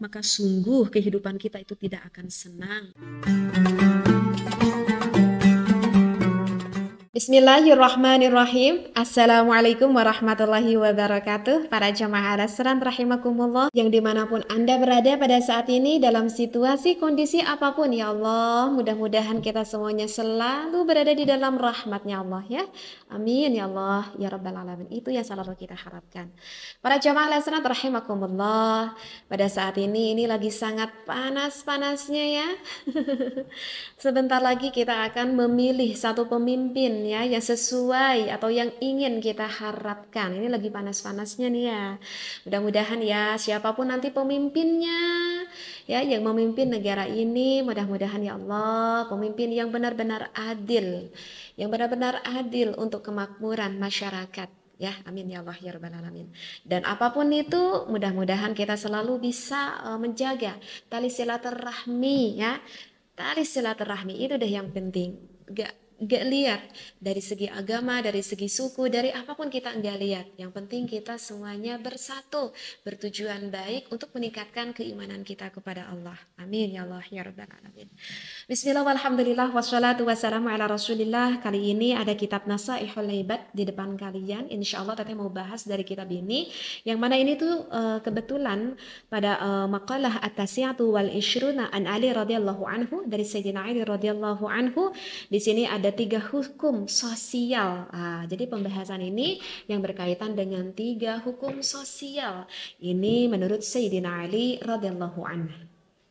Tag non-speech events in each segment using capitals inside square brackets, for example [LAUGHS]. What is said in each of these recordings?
maka sungguh kehidupan kita itu tidak akan senang. Bismillahirrahmanirrahim Assalamualaikum warahmatullahi wabarakatuh Para jamaah alasan rahimakumullah Yang dimanapun anda berada pada saat ini Dalam situasi kondisi apapun ya Allah Mudah-mudahan kita semuanya selalu berada di dalam rahmatnya Allah ya Amin ya Allah ya Rabbal Alamin. Itu yang selalu kita harapkan. Para jamaah lesnat rahimakumullah. Pada saat ini ini lagi sangat panas-panasnya ya. [LAUGHS] Sebentar lagi kita akan memilih satu pemimpin ya yang sesuai atau yang ingin kita harapkan. Ini lagi panas-panasnya nih ya. Mudah-mudahan ya siapapun nanti pemimpinnya ya yang memimpin negara ini mudah-mudahan ya Allah pemimpin yang benar-benar adil yang benar-benar adil untuk kemakmuran masyarakat ya amin ya Allah ya rabbal alamin dan apapun itu mudah-mudahan kita selalu bisa eh, menjaga tali silaturahmi ya tali silaturahmi itu deh yang penting gak nggak lihat dari segi agama, dari segi suku, dari apapun kita nggak lihat. Yang penting kita semuanya bersatu, bertujuan baik untuk meningkatkan keimanan kita kepada Allah. Amin ya Allah ya rabbal alamin. Bismillah walhamdulillah wassalatu wassalamu ala Rasulillah. Kali ini ada kitab Nasaihul Laibat di depan kalian. Insya Allah teteh mau bahas dari kitab ini. Yang mana ini tuh eh, kebetulan pada eh, makalah At-Tasiyatu wal Ishruna an Ali radhiyallahu anhu dari Sayyidina Ali radhiyallahu anhu. Di sini ada ada tiga hukum sosial. Ah, jadi pembahasan ini yang berkaitan dengan tiga hukum sosial. Ini menurut Sayyidina Ali radhiyallahu anhu.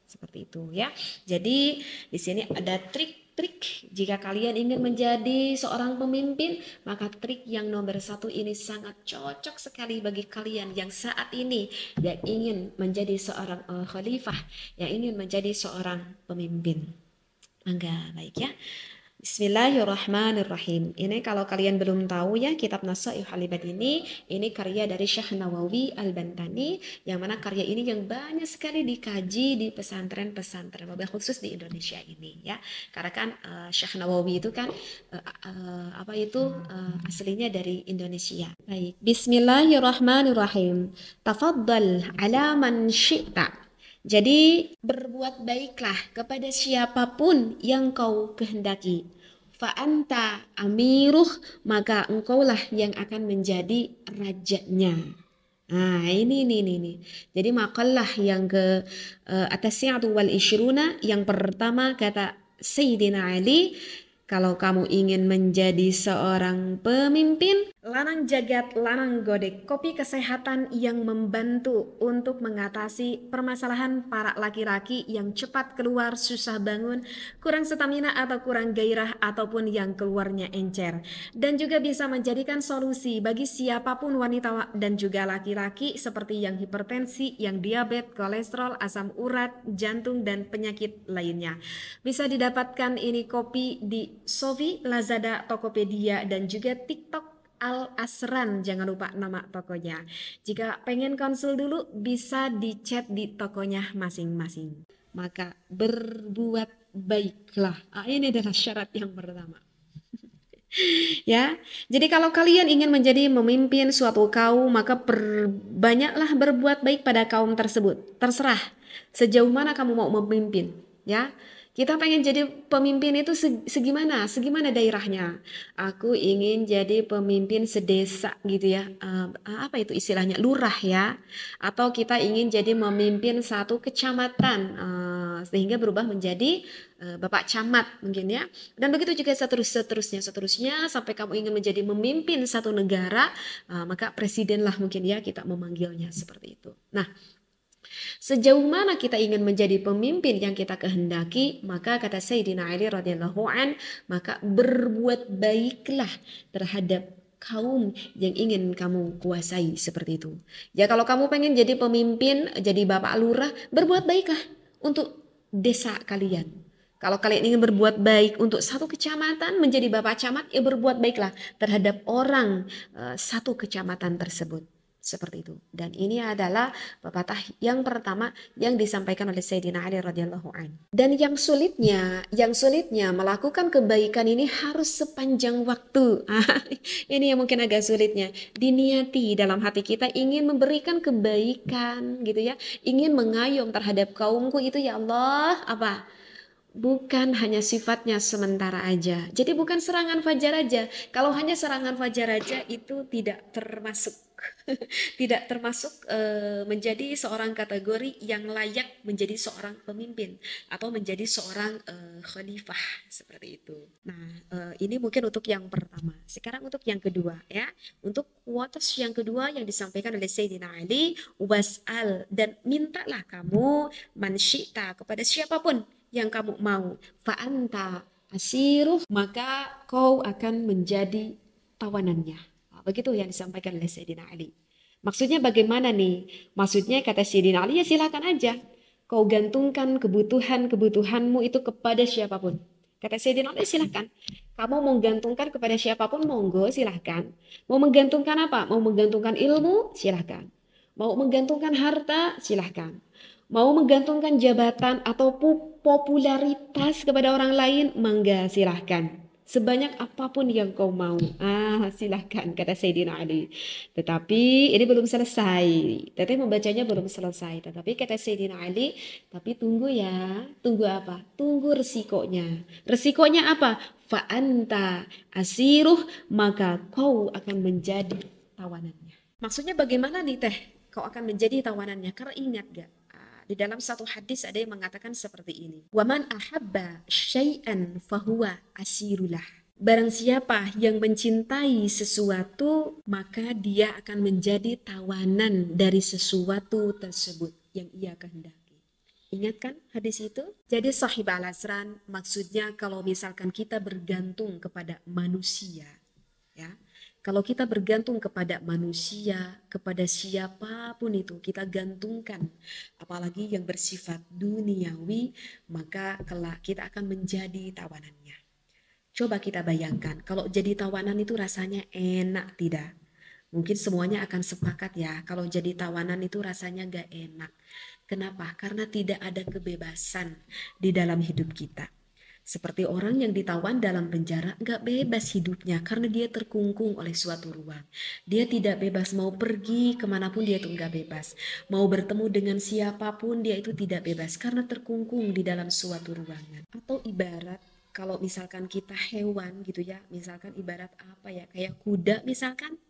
Seperti itu ya. Jadi di sini ada trik trik jika kalian ingin menjadi seorang pemimpin maka trik yang nomor satu ini sangat cocok sekali bagi kalian yang saat ini yang ingin menjadi seorang eh, khalifah yang ingin menjadi seorang pemimpin mangga baik ya Bismillahirrahmanirrahim. Ini kalau kalian belum tahu ya, kitab Nasaih Halibat ini, ini karya dari Syekh Nawawi Al-Bantani, yang mana karya ini yang banyak sekali dikaji di pesantren-pesantren, khusus di Indonesia ini ya. Karena kan uh, Syekh Nawawi itu kan uh, uh, apa itu uh, aslinya dari Indonesia. Baik. Bismillahirrahmanirrahim. Tafaddal ala man syi'ta. Jadi berbuat baiklah kepada siapapun yang kau kehendaki. Fa'anta amiruh maka engkaulah yang akan menjadi rajanya. Nah, ini ini ini. ini. Jadi makalah yang ke uh, atasnya wal ishruna yang pertama kata Sayyidina Ali kalau kamu ingin menjadi seorang pemimpin, Lanang Jagat Lanang Godek, kopi kesehatan yang membantu untuk mengatasi permasalahan para laki-laki yang cepat keluar, susah bangun, kurang stamina atau kurang gairah ataupun yang keluarnya encer. Dan juga bisa menjadikan solusi bagi siapapun wanita dan juga laki-laki seperti yang hipertensi, yang diabetes, kolesterol, asam urat, jantung, dan penyakit lainnya. Bisa didapatkan ini kopi di Sofi, Lazada, Tokopedia, dan juga TikTok Al Asran. Jangan lupa nama tokonya. Jika pengen konsul dulu bisa di chat di tokonya masing-masing. Maka berbuat baiklah. Ah, ini adalah syarat yang pertama. [LAUGHS] ya. Jadi kalau kalian ingin menjadi memimpin suatu kaum, maka perbanyaklah berbuat baik pada kaum tersebut. Terserah sejauh mana kamu mau memimpin, ya. Kita pengen jadi pemimpin itu segimana, segimana daerahnya. Aku ingin jadi pemimpin sedesa gitu ya. Eh, eh, apa itu istilahnya? Lurah ya. Atau kita ingin jadi memimpin satu kecamatan eh, sehingga berubah menjadi Bapak Camat mungkin ya. Dan begitu juga seterus seterusnya seterusnya sampai kamu ingin menjadi memimpin satu negara, maka presiden lah mungkin ya kita memanggilnya seperti itu. Nah, Sejauh mana kita ingin menjadi pemimpin yang kita kehendaki, maka kata Sayyidina Ali radhiyallahu an, maka berbuat baiklah terhadap kaum yang ingin kamu kuasai seperti itu. Ya kalau kamu pengen jadi pemimpin, jadi bapak lurah, berbuat baiklah untuk desa kalian. Kalau kalian ingin berbuat baik untuk satu kecamatan menjadi bapak camat, ya berbuat baiklah terhadap orang eh, satu kecamatan tersebut seperti itu. Dan ini adalah pepatah yang pertama yang disampaikan oleh Sayyidina Ali radhiyallahu an. Dan yang sulitnya, yang sulitnya melakukan kebaikan ini harus sepanjang waktu. [LAUGHS] ini yang mungkin agak sulitnya. Diniati dalam hati kita ingin memberikan kebaikan gitu ya. Ingin mengayom terhadap kaumku itu ya Allah, apa? bukan hanya sifatnya sementara aja. Jadi bukan serangan fajar aja. Kalau hanya serangan fajar aja itu tidak termasuk [LAUGHS] tidak termasuk e, menjadi seorang kategori yang layak menjadi seorang pemimpin atau menjadi seorang e, khalifah seperti itu. Nah, e, ini mungkin untuk yang pertama. Sekarang untuk yang kedua ya. Untuk quotes yang kedua yang disampaikan oleh Sayyidina Ali, was'al dan mintalah kamu mansyita kepada siapapun yang kamu mau. Fa'anta asiruh maka kau akan menjadi tawanannya Nah, begitu yang disampaikan oleh Sayyidina Ali. Maksudnya bagaimana nih? Maksudnya kata Sayyidina Ali ya silakan aja. Kau gantungkan kebutuhan-kebutuhanmu itu kepada siapapun. Kata Sayyidina Ali silahkan. Kamu mau menggantungkan kepada siapapun monggo silahkan. Mau menggantungkan apa? Mau menggantungkan ilmu silahkan. Mau menggantungkan harta silahkan. Mau menggantungkan jabatan atau popularitas kepada orang lain mangga silahkan sebanyak apapun yang kau mau. Ah, silahkan, kata Sayyidina Ali. Tetapi ini belum selesai. Teteh membacanya belum selesai. Tetapi kata Sayyidina Ali, tapi tunggu ya. Tunggu apa? Tunggu resikonya. Resikonya apa? Fa'anta asiruh, maka kau akan menjadi tawanannya. Maksudnya bagaimana nih teh? Kau akan menjadi tawanannya. Karena ingat gak? Di dalam satu hadis ada yang mengatakan seperti ini. Waman ahabba syai'an fahuwa asirulah. Barang siapa yang mencintai sesuatu, maka dia akan menjadi tawanan dari sesuatu tersebut yang ia kehendaki. Ingatkan hadis itu? Jadi sahib al-asran maksudnya kalau misalkan kita bergantung kepada manusia, ya, kalau kita bergantung kepada manusia, kepada siapapun itu, kita gantungkan, apalagi yang bersifat duniawi, maka kelak kita akan menjadi tawanannya. Coba kita bayangkan, kalau jadi tawanan itu rasanya enak tidak? Mungkin semuanya akan sepakat ya, kalau jadi tawanan itu rasanya gak enak. Kenapa? Karena tidak ada kebebasan di dalam hidup kita seperti orang yang ditawan dalam penjara gak bebas hidupnya karena dia terkungkung oleh suatu ruang. Dia tidak bebas mau pergi kemanapun dia itu gak bebas. Mau bertemu dengan siapapun dia itu tidak bebas karena terkungkung di dalam suatu ruangan. Atau ibarat kalau misalkan kita hewan gitu ya, misalkan ibarat apa ya, kayak kuda misalkan,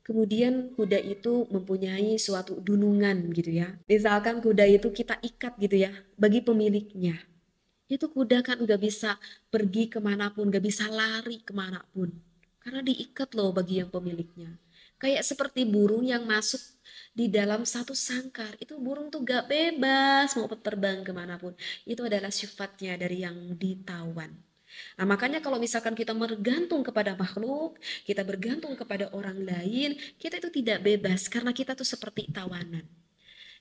kemudian kuda itu mempunyai suatu dunungan gitu ya. Misalkan kuda itu kita ikat gitu ya bagi pemiliknya. Itu kuda kan nggak bisa pergi kemanapun, nggak bisa lari kemanapun. Karena diikat loh bagi yang pemiliknya. Kayak seperti burung yang masuk di dalam satu sangkar. Itu burung tuh gak bebas mau terbang kemanapun. Itu adalah sifatnya dari yang ditawan. Nah, makanya kalau misalkan kita bergantung kepada makhluk, kita bergantung kepada orang lain, kita itu tidak bebas karena kita tuh seperti tawanan.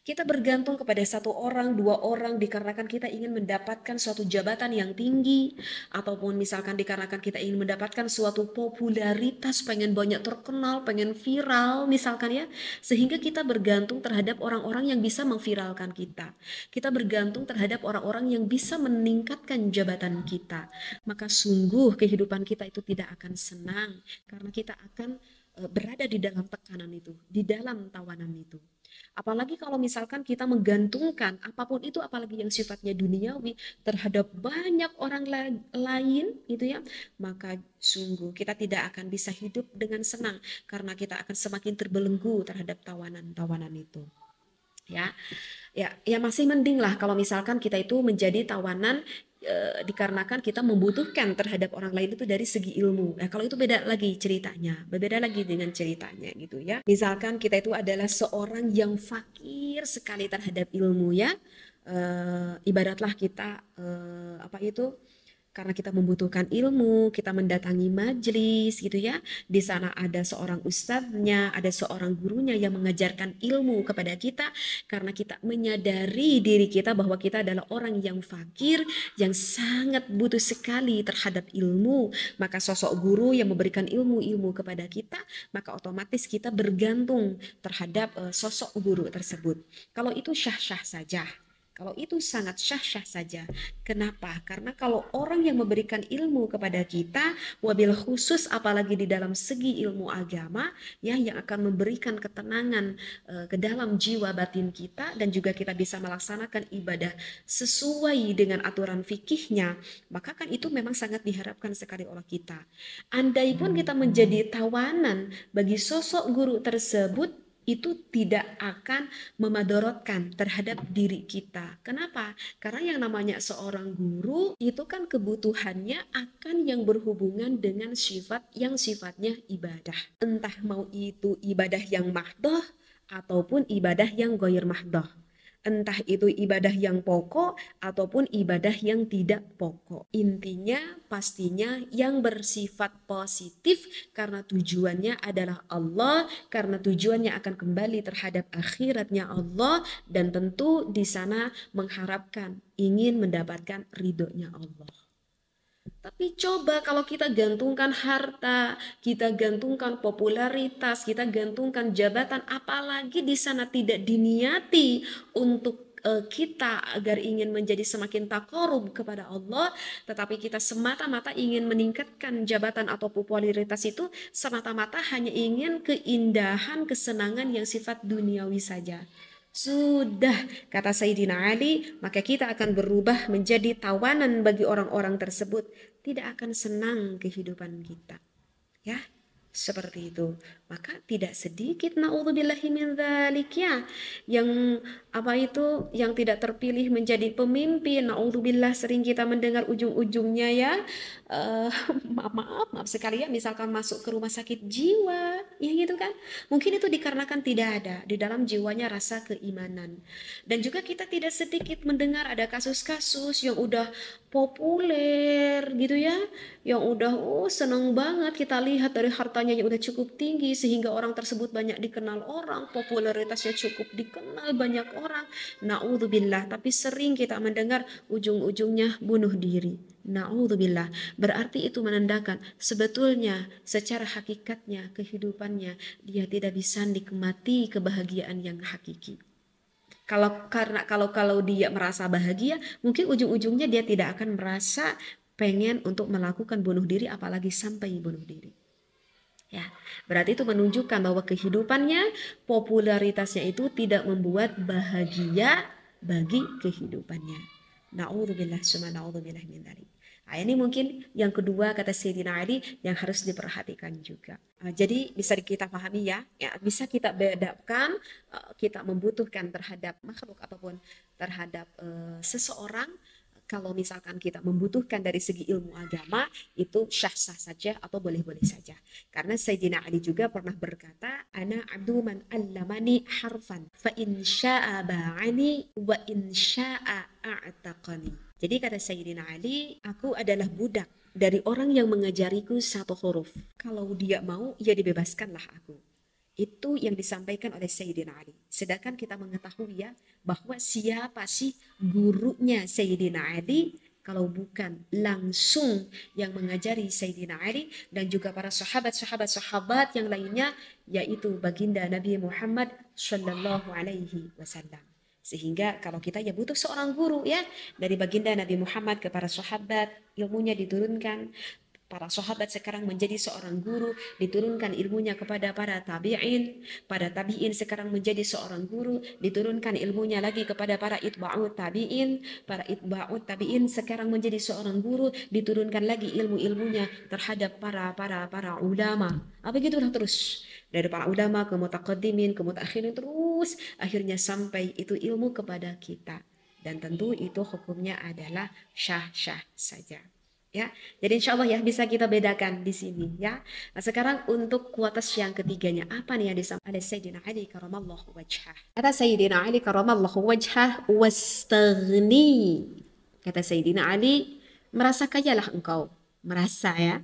Kita bergantung kepada satu orang, dua orang dikarenakan kita ingin mendapatkan suatu jabatan yang tinggi ataupun misalkan dikarenakan kita ingin mendapatkan suatu popularitas, pengen banyak terkenal, pengen viral misalkan ya. Sehingga kita bergantung terhadap orang-orang yang bisa memviralkan kita. Kita bergantung terhadap orang-orang yang bisa meningkatkan jabatan kita. Maka sungguh kehidupan kita itu tidak akan senang karena kita akan Eh, berada di dalam tekanan itu, di dalam tawanan itu. Apalagi kalau misalkan kita menggantungkan apapun itu, apalagi yang sifatnya duniawi terhadap banyak orang lain, gitu ya, maka sungguh kita tidak akan bisa hidup dengan senang karena kita akan semakin terbelenggu terhadap tawanan-tawanan itu. Ya, ya, ya masih mending lah kalau misalkan kita itu menjadi tawanan Eh, dikarenakan kita membutuhkan terhadap orang lain itu dari segi ilmu. Nah, kalau itu beda lagi ceritanya, berbeda lagi dengan ceritanya gitu ya. Misalkan kita itu adalah seorang yang fakir sekali terhadap ilmu ya. E, ibaratlah kita e, apa itu? karena kita membutuhkan ilmu, kita mendatangi majelis gitu ya. Di sana ada seorang ustadznya, ada seorang gurunya yang mengajarkan ilmu kepada kita karena kita menyadari diri kita bahwa kita adalah orang yang fakir, yang sangat butuh sekali terhadap ilmu. Maka sosok guru yang memberikan ilmu-ilmu kepada kita, maka otomatis kita bergantung terhadap eh, sosok guru tersebut. Kalau itu syah-syah saja kalau itu sangat syah-syah saja. Kenapa? Karena kalau orang yang memberikan ilmu kepada kita, wabil khusus apalagi di dalam segi ilmu agama, ya yang akan memberikan ketenangan e, ke dalam jiwa batin kita dan juga kita bisa melaksanakan ibadah sesuai dengan aturan fikihnya, maka kan itu memang sangat diharapkan sekali oleh kita. Andai pun kita hmm. menjadi tawanan bagi sosok guru tersebut, itu tidak akan memadorotkan terhadap diri kita. Kenapa? Karena yang namanya seorang guru itu kan kebutuhannya akan yang berhubungan dengan sifat yang sifatnya ibadah. Entah mau itu ibadah yang mahdoh ataupun ibadah yang goyer mahdoh entah itu ibadah yang pokok ataupun ibadah yang tidak pokok. Intinya pastinya yang bersifat positif karena tujuannya adalah Allah, karena tujuannya akan kembali terhadap akhiratnya Allah dan tentu di sana mengharapkan ingin mendapatkan ridhonya Allah. Tapi coba kalau kita gantungkan harta, kita gantungkan popularitas, kita gantungkan jabatan, apalagi di sana tidak diniati untuk eh, kita agar ingin menjadi semakin tak korup kepada Allah, tetapi kita semata-mata ingin meningkatkan jabatan atau popularitas itu semata-mata hanya ingin keindahan, kesenangan yang sifat duniawi saja. Sudah, kata Sayyidina Ali, maka kita akan berubah menjadi tawanan bagi orang-orang tersebut. Tidak akan senang kehidupan kita. Ya, seperti itu maka tidak sedikit naudzubillahi min ya yang apa itu yang tidak terpilih menjadi pemimpin naudzubillah sering kita mendengar ujung-ujungnya ya uh, [LAUGHS] maaf, maaf maaf sekali ya misalkan masuk ke rumah sakit jiwa ya gitu kan mungkin itu dikarenakan tidak ada di dalam jiwanya rasa keimanan dan juga kita tidak sedikit mendengar ada kasus-kasus yang udah populer gitu ya yang udah oh seneng banget kita lihat dari harta penjualannya yang udah cukup tinggi sehingga orang tersebut banyak dikenal orang, popularitasnya cukup dikenal banyak orang. Nauzubillah, tapi sering kita mendengar ujung-ujungnya bunuh diri. Nauzubillah. Berarti itu menandakan sebetulnya secara hakikatnya kehidupannya dia tidak bisa nikmati kebahagiaan yang hakiki kalau karena kalau kalau dia merasa bahagia mungkin ujung-ujungnya dia tidak akan merasa pengen untuk melakukan bunuh diri apalagi sampai bunuh diri Ya, berarti itu menunjukkan bahwa kehidupannya, popularitasnya itu tidak membuat bahagia bagi kehidupannya. Na'udzubillah summa na'udzubillah min dhalik. Nah, ini mungkin yang kedua kata Sayyidina Ali yang harus diperhatikan juga. Eh, jadi bisa kita pahami ya, ya bisa kita bedakan eh, kita membutuhkan terhadap makhluk ataupun terhadap uh, seseorang kalau misalkan kita membutuhkan dari segi ilmu agama itu syah sah saja atau boleh-boleh saja. Karena Sayyidina Ali juga pernah berkata, "Ana abdu man allamani harfan fa in syaa ba'ani wa in syaa a'taqani." Jadi kata Sayyidina Ali, aku adalah budak dari orang yang mengajariku satu huruf. Kalau dia mau, ya dibebaskanlah aku itu yang disampaikan oleh Sayyidina Ali. Sedangkan kita mengetahui ya bahwa siapa sih gurunya Sayyidina Ali kalau bukan langsung yang mengajari Sayyidina Ali dan juga para sahabat-sahabat sahabat yang lainnya yaitu baginda Nabi Muhammad sallallahu Alaihi Wasallam. Sehingga kalau kita ya butuh seorang guru ya dari baginda Nabi Muhammad kepada sahabat ilmunya diturunkan para sahabat sekarang menjadi seorang guru, diturunkan ilmunya kepada para tabi'in, para tabi'in sekarang menjadi seorang guru, diturunkan ilmunya lagi kepada para itba'ut tabi'in, para itba'ut tabi'in sekarang menjadi seorang guru, diturunkan lagi ilmu-ilmunya terhadap para para para ulama. Apa gitulah terus dari para ulama ke mutaqaddimin ke mutakhirin terus akhirnya sampai itu ilmu kepada kita dan tentu itu hukumnya adalah syah-syah saja ya. Jadi insya Allah ya bisa kita bedakan di sini ya. Nah sekarang untuk kuatas yang ketiganya apa nih yang disampaikan oleh Sayyidina Ali karamallahu wajhah. Kata Sayyidina Ali karamallahu wajhah wastagni. Kata Sayyidina Ali merasa kaya lah engkau. Merasa ya.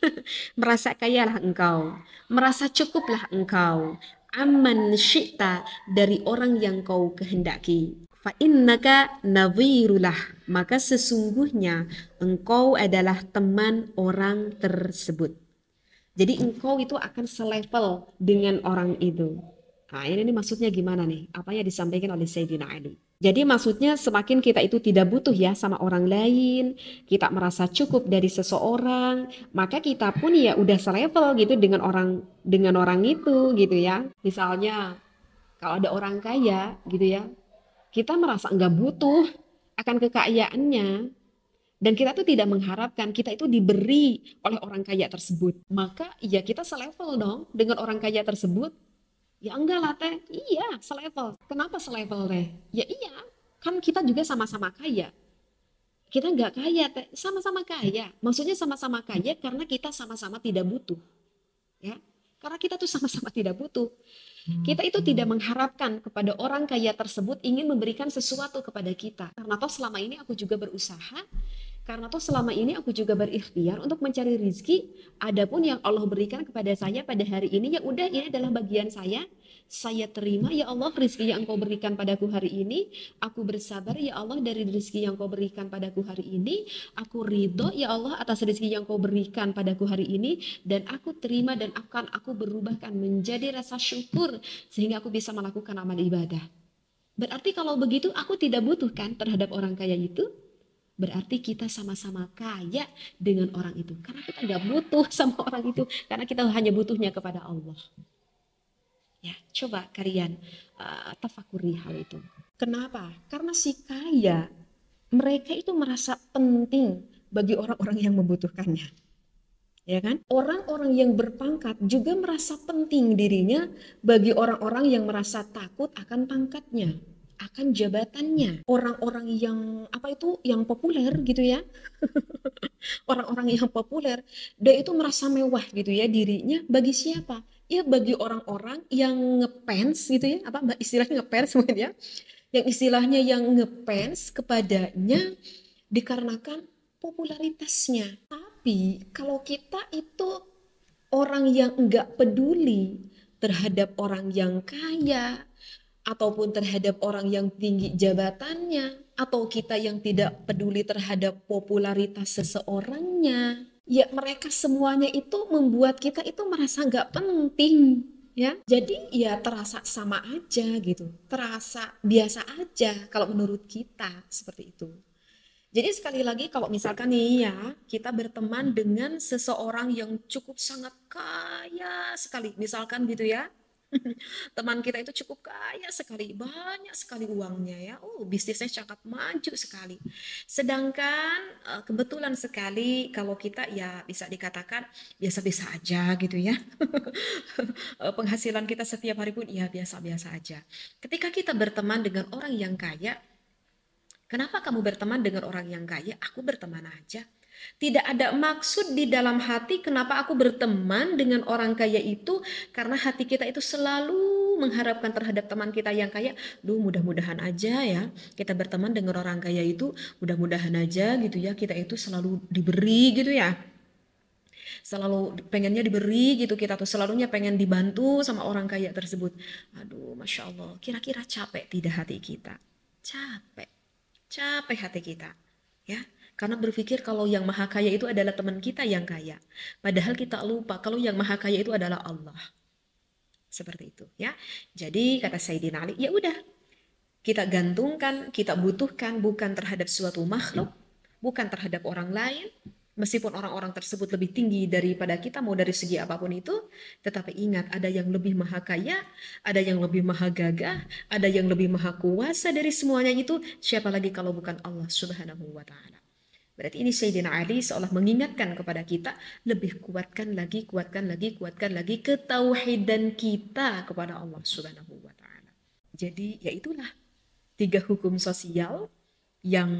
[LAUGHS] merasa kaya lah engkau. Merasa cukuplah engkau. Aman syi'ta dari orang yang kau kehendaki fa innaka nadhirulah maka sesungguhnya engkau adalah teman orang tersebut jadi engkau itu akan selevel dengan orang itu nah ini, ini maksudnya gimana nih apa yang disampaikan oleh Sayyidina Ali jadi maksudnya semakin kita itu tidak butuh ya sama orang lain, kita merasa cukup dari seseorang, maka kita pun ya udah selevel gitu dengan orang dengan orang itu gitu ya. Misalnya kalau ada orang kaya gitu ya, kita merasa nggak butuh akan kekayaannya dan kita tuh tidak mengharapkan kita itu diberi oleh orang kaya tersebut maka ya kita selevel dong dengan orang kaya tersebut ya enggak lah teh iya selevel kenapa selevel teh ya iya kan kita juga sama-sama kaya kita nggak kaya teh sama-sama kaya maksudnya sama-sama kaya karena kita sama-sama tidak butuh ya karena kita tuh sama-sama tidak butuh kita itu hmm. tidak mengharapkan kepada orang kaya tersebut ingin memberikan sesuatu kepada kita. Karena toh selama ini aku juga berusaha karena toh selama ini aku juga berikhtiar untuk mencari rizki. Adapun yang Allah berikan kepada saya pada hari ini, ya udah ini adalah bagian saya. Saya terima ya Allah rizki yang Kau berikan padaku hari ini. Aku bersabar ya Allah dari rizki yang Kau berikan padaku hari ini. Aku ridho ya Allah atas rizki yang Kau berikan padaku hari ini. Dan aku terima dan akan aku berubahkan menjadi rasa syukur. Sehingga aku bisa melakukan amal ibadah. Berarti kalau begitu aku tidak butuhkan terhadap orang kaya itu Berarti kita sama-sama kaya dengan orang itu. Karena kita nggak butuh sama [LAUGHS] orang itu. Karena kita hanya butuhnya kepada Allah. Ya, coba kalian uh, tafakuri hal itu. Kenapa? Karena si kaya mereka itu merasa penting bagi orang-orang yang membutuhkannya. Ya kan? Orang-orang yang berpangkat juga merasa penting dirinya bagi orang-orang yang merasa takut akan pangkatnya akan jabatannya orang-orang yang apa itu yang populer gitu ya [LAUGHS] orang-orang yang populer dia itu merasa mewah gitu ya dirinya bagi siapa ya bagi orang-orang yang ngepens gitu ya apa istilahnya ngepens mungkin [LAUGHS] ya yang istilahnya yang ngepens kepadanya dikarenakan popularitasnya tapi kalau kita itu orang yang nggak peduli terhadap orang yang kaya ataupun terhadap orang yang tinggi jabatannya, atau kita yang tidak peduli terhadap popularitas seseorangnya. Ya mereka semuanya itu membuat kita itu merasa nggak penting ya. Jadi ya terasa sama aja gitu, terasa biasa aja kalau menurut kita seperti itu. Jadi sekali lagi kalau misalkan nih ya kita berteman dengan seseorang yang cukup sangat kaya sekali, misalkan gitu ya, Teman kita itu cukup kaya sekali, banyak sekali uangnya ya. Oh, bisnisnya sangat maju sekali. Sedangkan eh, kebetulan sekali kalau kita ya bisa dikatakan biasa-biasa aja gitu ya. [LAUGHS] Eh, penghasilan kita setiap hari pun ya biasa-biasa aja. Ketika kita berteman dengan orang yang kaya, kenapa kamu berteman dengan orang yang kaya? Aku berteman aja tidak ada maksud di dalam hati kenapa aku berteman dengan orang kaya itu karena hati kita itu selalu mengharapkan terhadap teman kita yang kaya, duh mudah-mudahan aja ya kita berteman dengan orang kaya itu mudah-mudahan aja gitu ya kita itu selalu diberi gitu ya selalu pengennya diberi gitu kita tuh selalunya pengen dibantu sama orang kaya tersebut aduh masya allah kira-kira capek tidak hati kita capek capek hati kita ya karena berpikir kalau yang maha kaya itu adalah teman kita yang kaya. Padahal kita lupa kalau yang maha kaya itu adalah Allah. Seperti itu ya. Jadi kata Sayyidina Ali, ya udah. Kita gantungkan, kita butuhkan bukan terhadap suatu makhluk, bukan terhadap orang lain, Meskipun orang-orang tersebut lebih tinggi daripada kita, mau dari segi apapun itu, tetapi ingat ada yang lebih maha kaya, ada yang lebih maha gagah, ada yang lebih maha kuasa dari semuanya itu, siapa lagi kalau bukan Allah Subhanahu wa taala. Berarti ini Sayyidina Ali seolah mengingatkan kepada kita lebih kuatkan lagi, kuatkan lagi, kuatkan lagi ketauhidan kita kepada Allah Subhanahu wa taala. Jadi ya itulah tiga hukum sosial yang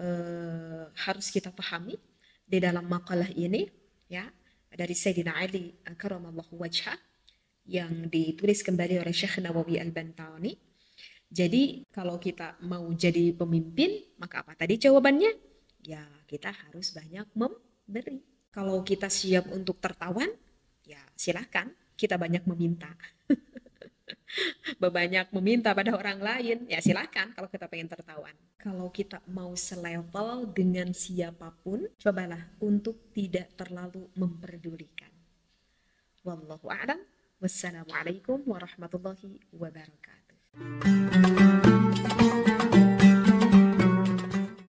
eh, harus kita pahami di dalam makalah ini ya dari Sayyidina Ali karamallahu Wajha yang ditulis kembali oleh Syekh Nawawi Al-Bantani jadi kalau kita mau jadi pemimpin, maka apa tadi jawabannya? Ya kita harus banyak memberi. Kalau kita siap untuk tertawan, ya silahkan kita banyak meminta. [LAUGHS] banyak meminta pada orang lain, ya silahkan kalau kita pengen tertawan. Kalau kita mau selevel dengan siapapun, cobalah untuk tidak terlalu memperdulikan. Wallahu a'lam. Wassalamualaikum warahmatullahi wabarakatuh. Thank you.